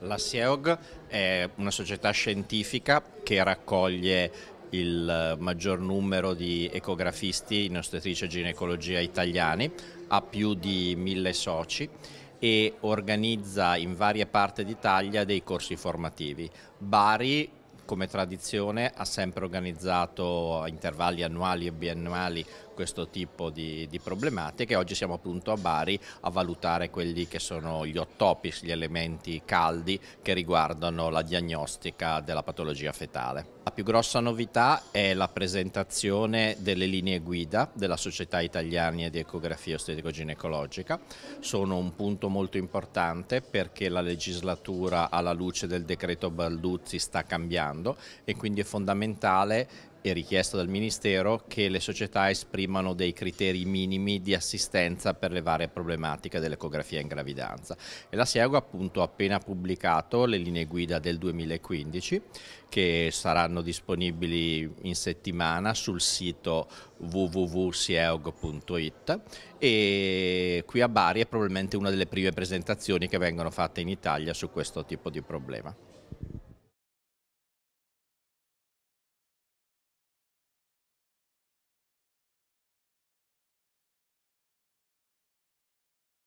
La SEOG è una società scientifica che raccoglie il maggior numero di ecografisti in ostetricia e ginecologia italiani, ha più di mille soci e organizza in varie parti d'Italia dei corsi formativi. Bari come tradizione ha sempre organizzato a intervalli annuali e biennali questo tipo di, di problematiche. Oggi siamo appunto a Bari a valutare quelli che sono gli hot topics, gli elementi caldi che riguardano la diagnostica della patologia fetale. La più grossa novità è la presentazione delle linee guida della Società Italiana di Ecografia Ostetico-Ginecologica. Sono un punto molto importante perché la legislatura alla luce del decreto Balduzzi sta cambiando e quindi è fondamentale è richiesto dal Ministero che le società esprimano dei criteri minimi di assistenza per le varie problematiche dell'ecografia in gravidanza e la ha appunto appena pubblicato le linee guida del 2015 che saranno disponibili in settimana sul sito www.sieg.it e qui a Bari è probabilmente una delle prime presentazioni che vengono fatte in Italia su questo tipo di problema.